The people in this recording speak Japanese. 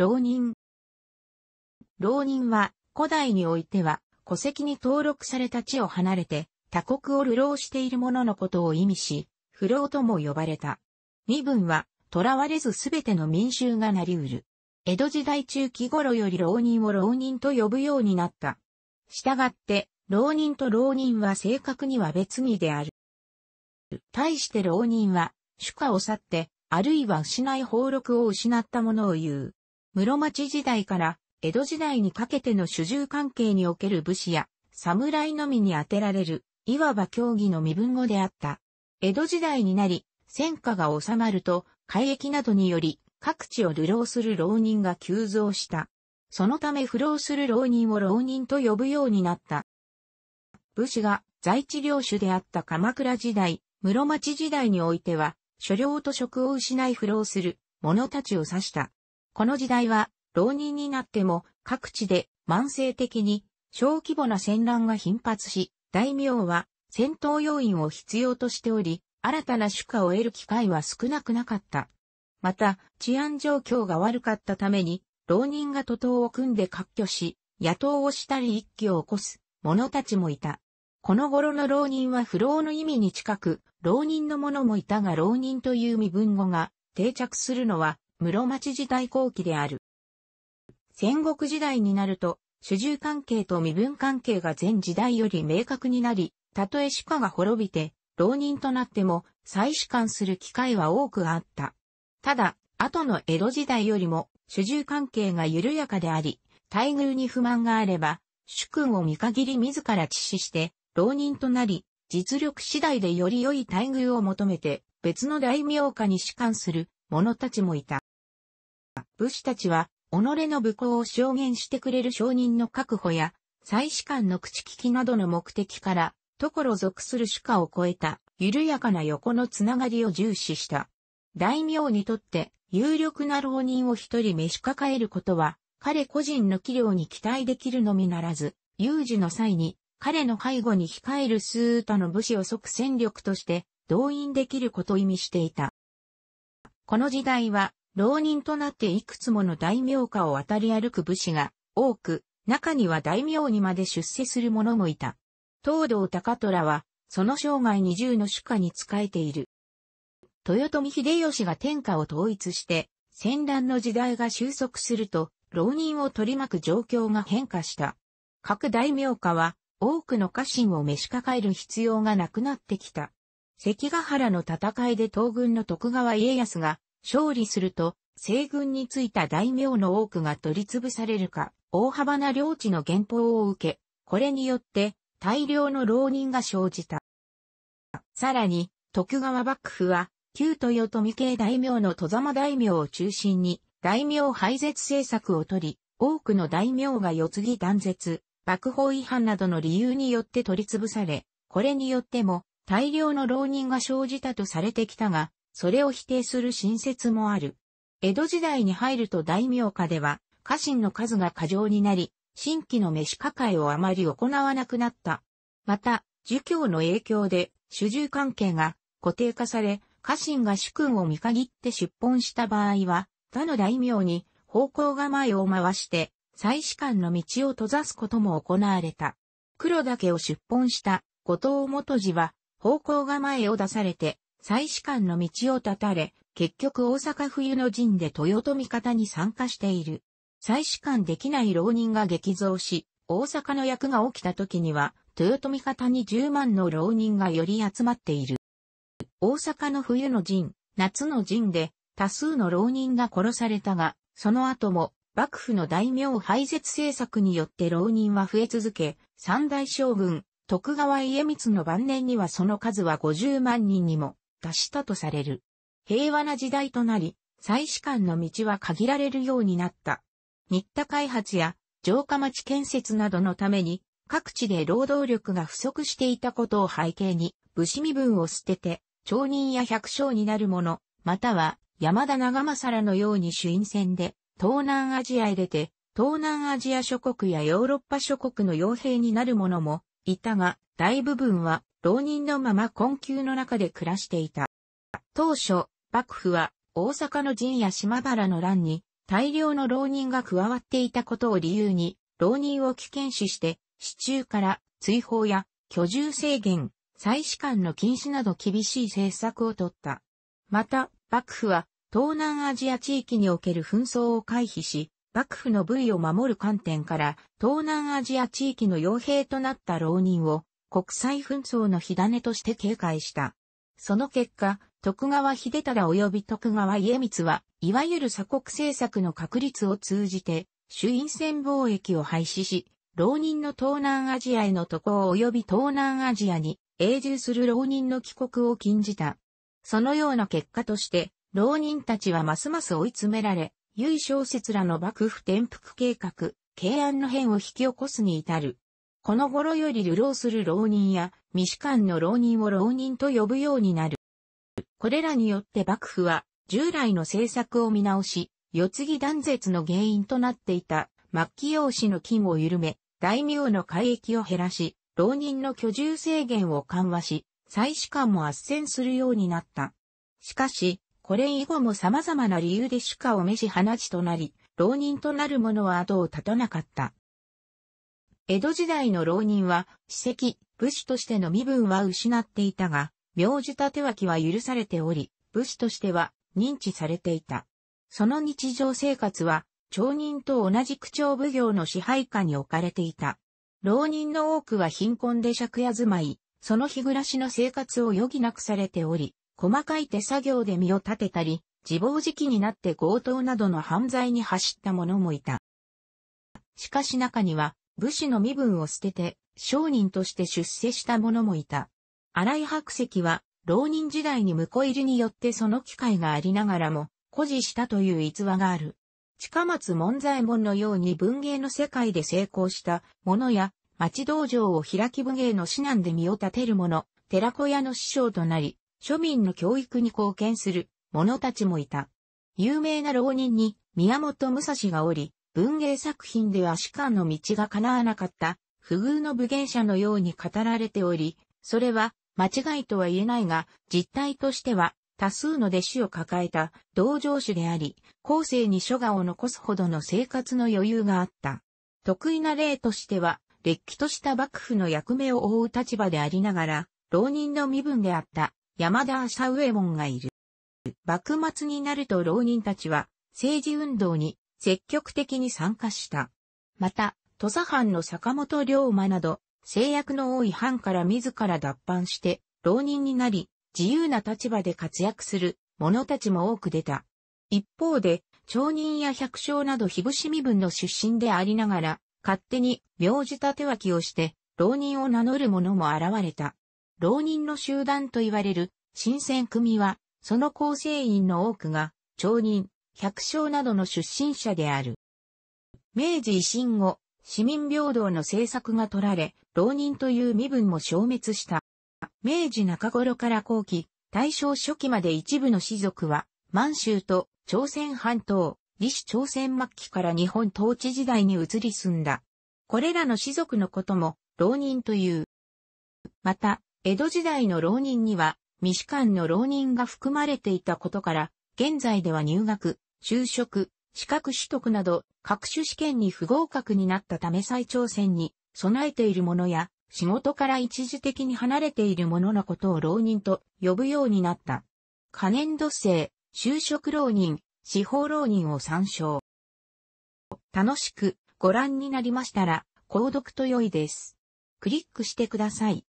浪人。浪人は、古代においては、戸籍に登録された地を離れて、他国を流浪している者のことを意味し、不老とも呼ばれた。身分は、囚われずすべての民衆がなりうる。江戸時代中期頃より浪人を浪人と呼ぶようになった。従って、浪人と浪人は正確には別にである。対して浪人は、主家を去って、あるいは失い俸禄を失ったものを言う。室町時代から江戸時代にかけての主従関係における武士や侍のみに当てられる、いわば競技の身分語であった。江戸時代になり、戦火が収まると、海役などにより、各地を流浪する浪人が急増した。そのため浮浪する浪人を浪人と呼ぶようになった。武士が在地領主であった鎌倉時代、室町時代においては、所領と職を失い浮浪する者たちを指した。この時代は、浪人になっても各地で慢性的に小規模な戦乱が頻発し、大名は戦闘要員を必要としており、新たな主家を得る機会は少なくなかった。また、治安状況が悪かったために、浪人が徒党を組んで割拠し、野党をしたり一揆を起こす者たちもいた。この頃の浪人は不老の意味に近く、浪人の者もいたが浪人という身分語が定着するのは室町時代後期である。戦国時代になると、主従関係と身分関係が前時代より明確になり、たとえ鹿が滅びて、浪人となっても、再主観する機会は多くあった。ただ、後の江戸時代よりも、主従関係が緩やかであり、待遇に不満があれば、主君を見限り自ら致死して、浪人となり、実力次第でより良い待遇を求めて、別の大名家に主観する者たちもいた。武士たちは、己の武功を証言してくれる証人の確保や、祭祀官の口利きなどの目的から、ところ属する主家を超えた、緩やかな横のつながりを重視した。大名にとって、有力な浪人を一人召し抱えることは、彼個人の器量に期待できるのみならず、有事の際に、彼の背後に控える数多の武士を即戦力として動員できることを意味していた。この時代は浪人となっていくつもの大名家を渡り歩く武士が多く、中には大名にまで出世する者もいた。東道高虎は、その生涯二重の主家に仕えている。豊臣秀吉が天下を統一して、戦乱の時代が収束すると、浪人を取り巻く状況が変化した。各大名家は、多くの家臣を召し抱える必要がなくなってきた。関ヶ原の戦いで東軍の徳川家康が勝利すると、西軍についた大名の多くが取り潰されるか、大幅な領地の減俸を受け、これによって大量の浪人が生じた。さらに、徳川幕府は、旧豊臣系大名の戸様大名を中心に、大名廃絶政策をとり、多くの大名が世継ぎ断絶、幕法違反などの理由によって取り潰され、これによっても大量の浪人が生じたとされてきたが、それを否定する新説もある。江戸時代に入ると大名家では、家臣の数が過剰になり、新規の召し抱えをあまり行わなくなった。また、儒教の影響で、主従関係が固定化され、家臣が主君を見限って出奔した場合は、他の大名に方向構えを回して、祭祀官の道を閉ざすことも行われた。黒岳を出奔した後藤元次は、方向構えを出されて、祭祀官の道を断たれ、結局大阪冬の陣で豊臣方に参加している。祭祀官できない浪人が激増し、大阪の役が起きた時には、豊臣方に10万の浪人がより集まっている。大阪の冬の陣、夏の陣で多数の浪人が殺されたが、その後も幕府の大名廃絶政策によって浪人は増え続け、三大将軍、徳川家光の晩年にはその数は50万人にも達したとされる。平和な時代となり、祭祀館の道は限られるようになった。新田開発や城下町建設などのために、各地で労働力が不足していたことを背景に、武士身分を捨てて、町人や百姓になる者、または山田長政らのように主因戦で、東南アジアへ出て、東南アジア諸国やヨーロッパ諸国の傭兵になる者もいたが、大部分は浪人のまま困窮の中で暮らしていた。当初、幕府は大阪の陣や島原の乱に大量の浪人が加わっていたことを理由に、浪人を危険視して、市中から追放や居住制限、再試管の禁止など厳しい政策をとった。また、幕府は東南アジア地域における紛争を回避し、幕府の部位を守る観点から、東南アジア地域の傭兵となった浪人を、国際紛争の火種として警戒した。その結果、徳川秀忠及び徳川家光は、いわゆる鎖国政策の確立を通じて、主因船貿易を廃止し、浪人の東南アジアへの渡航及び東南アジアに永住する浪人の帰国を禁じた。そのような結果として、浪人たちはますます追い詰められ、優小説らの幕府転覆計画、慶安の変を引き起こすに至る。この頃より流浪する浪人や、未士官の浪人を浪人と呼ぶようになる。これらによって幕府は、従来の政策を見直し、世継ぎ断絶の原因となっていた、末期用紙の金を緩め、大名の海域を減らし、浪人の居住制限を緩和し、再士官も斡旋するようになった。しかし、これ以後も様々な理由で主家を召し放ちとなり、浪人となる者は後を絶たなかった。江戸時代の浪人は、史跡、武士としての身分は失っていたが、名字立て脇は許されており、武士としては認知されていた。その日常生活は、町人と同じ区長奉行の支配下に置かれていた。浪人の多くは貧困で借家住まい、その日暮らしの生活を余儀なくされており、細かい手作業で身を立てたり、自暴自棄になって強盗などの犯罪に走った者もいた。しかし中には、武士の身分を捨てて、商人として出世した者もいた。荒井白石は、浪人時代に婿入りによってその機会がありながらも、誇示したという逸話がある。近松門左衛門のように文芸の世界で成功した者や、町道場を開き武芸の指南で身を立てる者、寺子屋の師匠となり、庶民の教育に貢献する者たちもいた。有名な浪人に宮本武蔵がおり、文芸作品では士官の道が叶わなかった不遇の武芸者のように語られており、それは間違いとは言えないが、実態としては多数の弟子を抱えた同情種であり、後世に書画を残すほどの生活の余裕があった。得意な例としては、れっきとした幕府の役目を負う立場でありながら、浪人の身分であった山田朝右衛門がいる。幕末になると浪人たちは政治運動に積極的に参加した。また、土佐藩の坂本龍馬など、制約の多い藩から自ら脱藩して、浪人になり、自由な立場で活躍する者たちも多く出た。一方で、町人や百姓など武士身分の出身でありながら、勝手に名字立て脇をして、浪人を名乗る者も現れた。浪人の集団と言われる新選組は、その構成員の多くが、町人、百姓などの出身者である。明治維新後、市民平等の政策が取られ、浪人という身分も消滅した。明治中頃から後期、大正初期まで一部の士族は、満州と朝鮮半島、李氏朝鮮末期から日本統治時代に移り住んだ。これらの士族のことも、浪人という。また、江戸時代の浪人には、未士官の浪人が含まれていたことから、現在では入学、就職、資格取得など、各種試験に不合格になったため再挑戦に備えているものや、仕事から一時的に離れているもののことを浪人と呼ぶようになった。可燃土性、就職浪人、司法浪人を参照。楽しくご覧になりましたら、購読と良いです。クリックしてください。